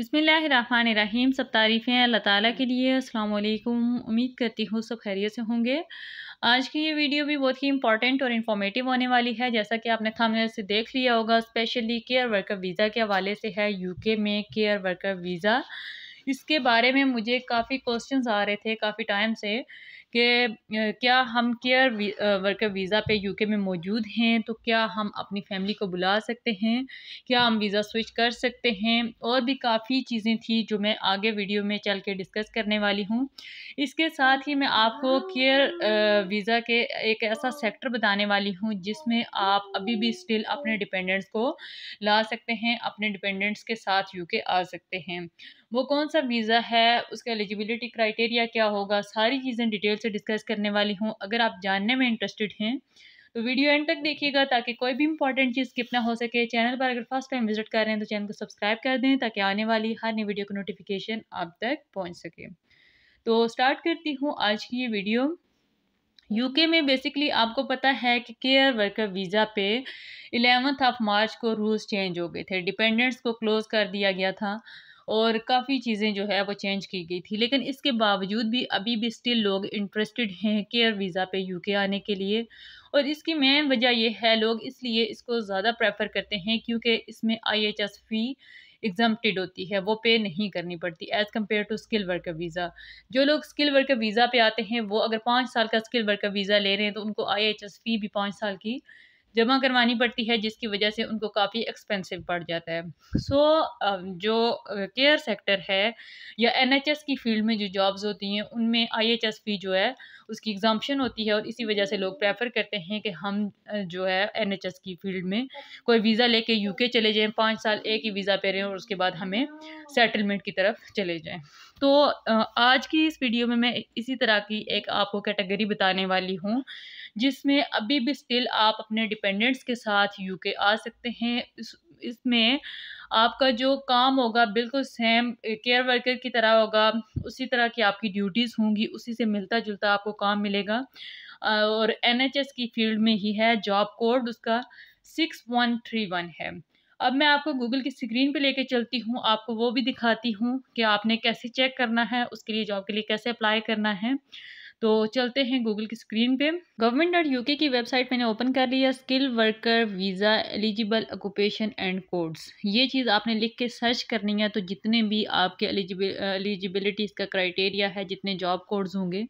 बिसमीम सब तारीफ़ें अल्लाह ताला के लिए अस्सलाम वालेकुम उम्मीद करती हूँ सब खैरियत से होंगे आज की ये वीडियो भी बहुत ही इंपॉर्टेंट और इन्फॉर्मेटिव होने वाली है जैसा कि आपने थंबनेल से देख लिया होगा स्पेशली केयर वर्कर वीज़ा के हवाले से है यूके में केयर वर्कर वीज़ा इसके बारे में मुझे काफ़ी क्वेश्चंस आ रहे थे काफ़ी टाइम से कि क्या हम केयर वर्कर वीज़ा पे यूके में मौजूद हैं तो क्या हम अपनी फैमिली को बुला सकते हैं क्या हम वीज़ा स्विच कर सकते हैं और भी काफ़ी चीज़ें थी जो मैं आगे वीडियो में चल के डिस्कस करने वाली हूँ इसके साथ ही मैं आपको केयर वीज़ा के एक ऐसा सेक्टर बताने वाली हूँ जिसमें आप अभी भी स्टिल अपने डिपेंडेंट्स को ला सकते हैं अपने डिपेंडेंट्स के साथ यूके आ सकते हैं वो कौन सा वीज़ा है उसका एलिजिबिलिटी क्राइटेरिया क्या होगा सारी चीज़ें डिटेल से डिस्कस करने वाली हूँ अगर आप जानने में इंटरेस्टेड हैं तो वीडियो एंड तक देखिएगा ताकि कोई भी इंपॉर्टेंट चीज़ स्किप ना हो सके चैनल पर अगर फर्स्ट टाइम विजिट कर रहे हैं तो चैनल को सब्सक्राइब कर दें ताकि आने वाली हर नई वीडियो का नोटिफिकेशन आप तक पहुँच सके तो स्टार्ट करती हूँ आज की ये वीडियो यूके में बेसिकली आपको पता है कि केयर वर्कर वीज़ा पे एलेवंथ ऑफ मार्च को रूल्स चेंज हो गए थे डिपेंडेंट्स को क्लोज़ कर दिया गया था और काफ़ी चीज़ें जो है वो चेंज की गई थी लेकिन इसके बावजूद भी अभी भी स्टिल लोग इंटरेस्टेड हैं केयर वीज़ा पे यूके आने के लिए और इसकी मेन वजह यह है लोग इसलिए इसको ज़्यादा प्रेफर करते हैं क्योंकि इसमें एस फ़ी एग्जाम्प्टेड होती है वो पे नहीं करनी पड़ती as compare to skill worker visa जो लोग स्किल वर्कर वीज़ा पे आते हैं वो अगर पाँच साल का स्किल वर्कर वीज़ा ले रहे हैं तो उनको आई एच एस फ़ी भी पाँच साल की जमा करवानी पड़ती है जिसकी वजह से उनको काफ़ी एक्सपेंसिव पड़ जाता है सो so, जो केयर सेक्टर है या एन की फील्ड में जो जॉब्स होती हैं उनमें आई एच फी जो है उसकी एग्जाम्पन होती है और इसी वजह से लोग प्रेफर करते हैं कि हम जो है एन की फील्ड में कोई वीज़ा लेके यूके चले जाएँ पाँच साल एक ही वीज़ा पे रहें और उसके बाद हमें सेटलमेंट की तरफ चले जाएँ तो आज की इस वीडियो में मैं इसी तरह की एक आपको कैटेगरी बताने वाली हूँ जिसमें अभी भी स्टिल आप अपने डिपेंडेंट्स के साथ यूके आ सकते हैं इस इसमें आपका जो काम होगा बिल्कुल सेम केयर वर्कर की तरह होगा उसी तरह की आपकी ड्यूटीज़ होंगी उसी से मिलता जुलता आपको काम मिलेगा और एनएचएस की फील्ड में ही है जॉब कोड उसका सिक्स वन थ्री वन है अब मैं आपको गूगल की स्क्रीन पे लेके चलती हूँ आपको वो भी दिखाती हूँ कि आपने कैसे चेक करना है उसके लिए जॉब के लिए कैसे अप्लाई करना है तो चलते हैं गूगल की स्क्रीन पे गवर्नमेंट डॉट यू की वेबसाइट मैंने ओपन कर लिया skill worker visa eligible occupation and codes ये चीज़ आपने लिख के सर्च करनी है तो जितने भी आपके एलिजिबिल एलिजिबिलिटीज़ का क्राइटेरिया है जितने जॉब कोड्स होंगे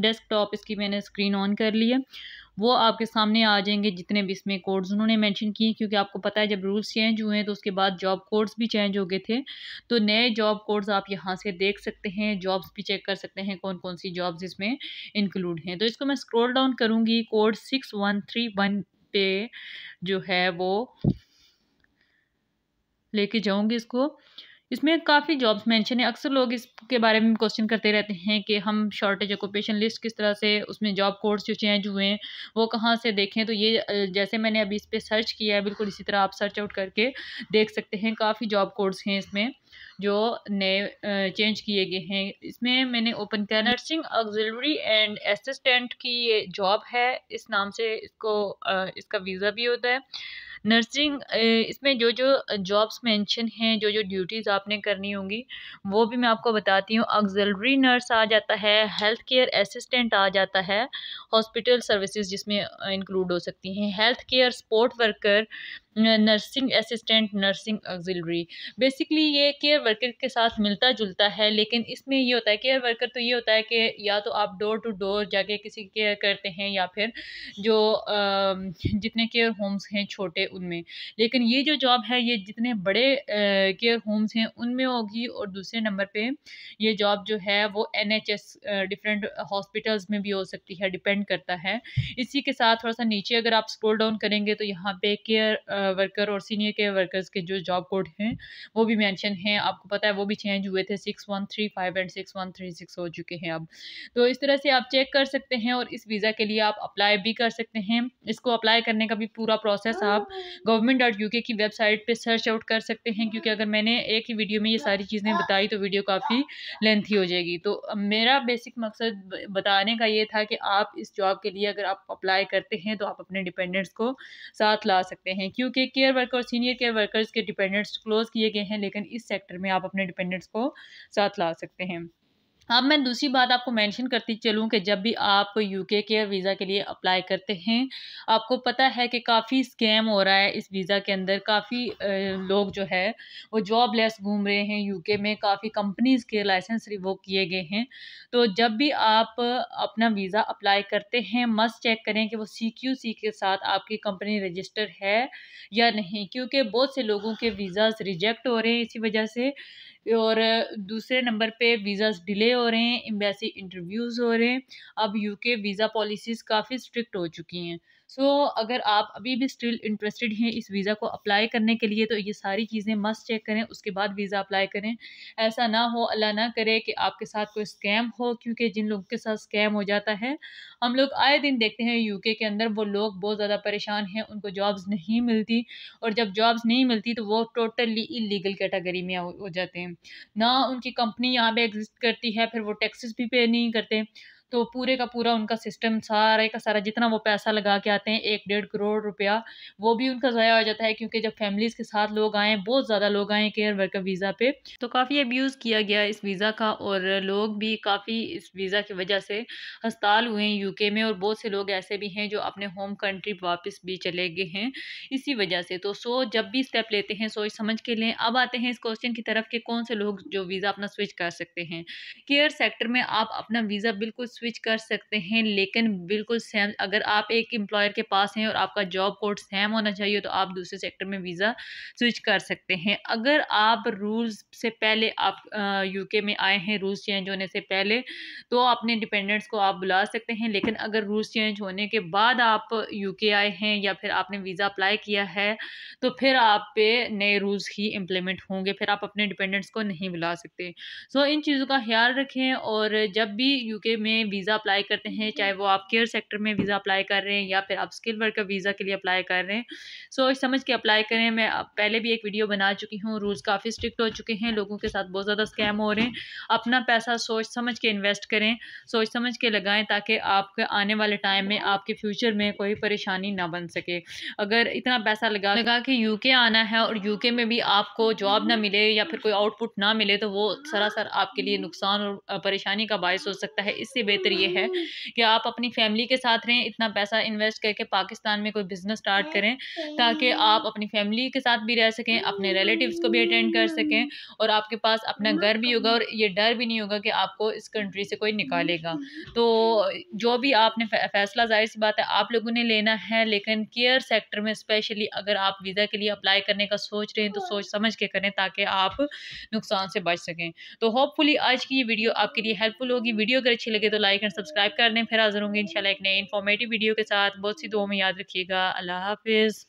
डेस्कटॉप इसकी मैंने स्क्रीन ऑन कर लिया वो आपके सामने आ जाएंगे जितने भी इसमें कोड्स उन्होंने मेंशन किए क्योंकि आपको पता है जब रूल्स चेंज हुए हैं तो उसके बाद जॉब कोड्स भी चेंज हो गए थे तो नए जॉब कोड्स आप यहाँ से देख सकते हैं जॉब्स भी चेक कर सकते हैं कौन कौन सी जॉब्स इसमें इंक्लूड हैं तो इसको मैं स्क्रोल डाउन करूँगी code six one three one पे जो है वो लेके जाऊँगी इसको इसमें काफ़ी जॉब्स मेंशन है अक्सर लोग इसके बारे में क्वेश्चन करते रहते हैं कि हम शॉर्टेज ऑक्यूपेशन लिस्ट किस तरह से उसमें जॉब कोर्स जो चेंज हुए हैं वो कहाँ से देखें तो ये जैसे मैंने अभी इस पर सर्च किया है बिल्कुल इसी तरह आप सर्च आउट करके देख सकते हैं काफ़ी जॉब कोर्स हैं इसमें जो नए चेंज किए गए हैं इसमें मैंने ओपन किया नर्सिंग ऑक्जिलरी एंड असिस्टेंट की ये जॉब है इस नाम से इसको इसका वीज़ा भी होता है नर्सिंग इसमें जो जो जॉब्स मेंशन हैं जो जो ड्यूटीज़ आपने करनी होंगी वो भी मैं आपको बताती हूँ अगजलरी नर्स आ जाता है हेल्थ केयर असिस्टेंट आ जाता है हॉस्पिटल सर्विसेज जिसमें इंक्लूड हो सकती हैं health care support worker nursing assistant nursing auxiliary basically ये केयर वर्कर के साथ मिलता जुलता है लेकिन इसमें ये होता है केयर वर्कर तो ये होता है कि या तो आप डोर टू डोर जाके किसी केयर करते हैं या फिर जो जितने केयर होम्स हैं छोटे उनमें लेकिन ये जो जॉब है ये जितने बड़े केयर होम्स हैं उनमें होगी और दूसरे नंबर पे ये जॉब जो है वो N H S different hospitals में भी हो सकती है डिपेंड करता है इसी के साथ थोड़ा सा नीचे अगर आप स्क्रोल डाउन करेंगे तो यहाँ पे केयर वर्कर और सीनियर केयर वर्कर्स के जो जॉब कोड हैं वो भी मैंशन हैं आपको पता है वो भी चेंज हुए थे six one three five and six one three six हो चुके हैं अब तो इस तरह से आप चेक कर सकते हैं और इस वीज़ा के लिए आप अप्लाई भी कर सकते हैं इसको अप्लाई करने का भी पूरा प्रोसेस आप हाँ। गवर्नमेंट डॉट यू की वेबसाइट पर सर्च आउट कर सकते हैं क्योंकि अगर मैंने एक ही वीडियो में ये सारी चीज़ें बताई तो वीडियो काफ़ी लेंथी हो जाएगी तो मेरा बेसिक मकसद बताने का ये था कि आप इस जॉब के लिए अगर आप अप्लाई करते हैं तो आप अपने डिपेंडेंट्स को साथ ला सकते हैं क्योंकि केयर वर्कर और सीनियर केयर वर्कर्स के डिपेंडेंट्स क्लोज़ किए गए हैं लेकिन इस सेक्टर में आप अपने डिपेंडेंट्स को साथ ला सकते हैं अब हाँ, मैं दूसरी बात आपको मेंशन करती चलूँ कि जब भी आप यूके के वीज़ा के लिए अप्लाई करते हैं आपको पता है कि काफ़ी स्कैम हो रहा है इस वीज़ा के अंदर काफ़ी लोग जो है वो जॉब लेस घूम रहे हैं यूके में काफ़ी कंपनीज़ के लाइसेंस रिवोक किए गए हैं तो जब भी आप अपना वीज़ा अप्लाई करते हैं मस्ट चेक करें कि वो सी क्यू सी के साथ आपकी कंपनी रजिस्टर है या नहीं क्योंकि बहुत से लोगों के वीज़ाज रिजेक्ट हो रहे हैं इसी वजह से और दूसरे नंबर पे वीज़ाज डिले हो रहे हैं एम्बेसी इंटरव्यूज़ हो रहे हैं अब यूके वीज़ा पॉलिसीज़ काफ़ी स्ट्रिक्ट हो चुकी हैं सो so, अगर आप अभी भी स्टिल इंटरेस्टेड हैं इस वीज़ा को अप्लाई करने के लिए तो ये सारी चीज़ें मस्ट चेक करें उसके बाद वीज़ा अप्लाई करें ऐसा ना हो अल्लाह ना करे कि आपके साथ कोई स्कैम हो क्योंकि जिन लोगों के साथ स्कैम हो जाता है हम लोग आए दिन देखते हैं यूके के अंदर वो लोग बहुत ज़्यादा परेशान हैं उनको जॉब्स नहीं मिलती और जब जॉब्स नहीं मिलती तो वो टोटली इलीगल कैटेगरी में हो जाते हैं ना उनकी कंपनी यहाँ पे एग्जिस्ट करती है फिर वो टैक्सेस भी पे नहीं करते तो पूरे का पूरा उनका सिस्टम सारे का सारा जितना वो पैसा लगा के आते हैं एक डेढ़ करोड़ रुपया वो भी उनका ज़ाया हो जाता है क्योंकि जब फैमिलीज़ के साथ लोग आएँ बहुत ज़्यादा लोग आएँ केयर वर्कर वीज़ा पे तो काफ़ी अब्यूज़ किया गया इस वीज़ा का और लोग भी काफ़ी इस वीज़ा की वजह से हस्ताल हुए हैं यू में और बहुत से लोग ऐसे भी हैं जो अपने होम कंट्री वापस भी चले गए हैं इसी वजह से तो सो जब भी स्टेप लेते हैं सोच समझ के लें अब आते हैं इस क्वेश्चन की तरफ कि कौन से लोग जो वीज़ा अपना स्विच कर सकते हैं केयर सेक्टर में आप अपना वीज़ा बिल्कुल स्विच कर सकते हैं लेकिन बिल्कुल सेम अगर आप एक एम्प्लॉयर के पास हैं और आपका जॉब कोड सेम होना चाहिए तो आप दूसरे सेक्टर में वीज़ा स्विच कर सकते हैं अगर आप रूल्स से पहले आप यूके में आए हैं रूल्स चेंज होने से पहले तो अपने डिपेंडेंट्स को आप बुला सकते हैं लेकिन अगर रूल्स चेंज होने के बाद आप यू आए हैं या फिर आपने वीज़ा अप्लाई किया है तो फिर आप पे नए रूल्स ही इम्प्लीमेंट होंगे फिर आप अपने डिपेंडेंट्स को नहीं बुला सकते सो so, इन चीज़ों का ख्याल रखें और जब भी यूके में वीज़ा अप्लाई करते हैं चाहे वो आप केयर सेक्टर में वीज़ा अप्लाई कर रहे हैं या फिर आप स्किल वर्कर वीज़ा के लिए अप्लाई कर रहे हैं सो so, समझ के अप्लाई करें मैं पहले भी एक वीडियो बना चुकी हूँ रूल्स काफ़ी स्ट्रिक्ट हो चुके हैं लोगों के साथ बहुत ज़्यादा स्कैम हो रहे हैं अपना पैसा सोच समझ के इन्वेस्ट करें सोच समझ के लगाएं ताकि आपके आने वाले टाइम में आपके फ्यूचर में कोई परेशानी ना बन सके अगर इतना पैसा लगा लगा कि यूके आना है और यूके में भी आपको जॉब ना मिले या फिर कोई आउटपुट ना मिले तो वो हाँ। सरासर आपके लिए नुकसान और परेशानी का बायस हो सकता है इससे बेहतर बेहतर ये है हाँ। कि आप अपनी फैमिली के साथ रहें इतना पैसा इन्वेस्ट करके पाकिस्तान में कोई बिज़नेस स्टार्ट हाँ, करें ताकि आप अपनी फैमिली के साथ भी रह सकें अपने रिलेटिव्स को भी अटेंड कर सकें हाँ। और आपके पास अपना घर भी होगा और ये डर भी नहीं होगा कि आपको इस कंट्री से कोई निकालेगा तो जो भी आपने फैसला जाहिर सी बात है आप लोगों ने लेना है लेकिन केयर सेक्टर में स्पेशली अगर आप वीज़ा के लिए अप्लाई करने का सोच रहे हैं तो सोच समझ के करें ताकि आप नुकसान से बच सकें तो होपफुली आज की ये वीडियो आपके लिए हेल्पफुल होगी वीडियो अगर अच्छी लगे तो लाइक लाइक एंड सब्सक्राइब कर दें फिर हाजिर होंगे इंशाल्लाह एक नए इन्फॉर्मेटिव वीडियो के साथ बहुत सी दो में याद रखिएगा अल्लाह हाफिज़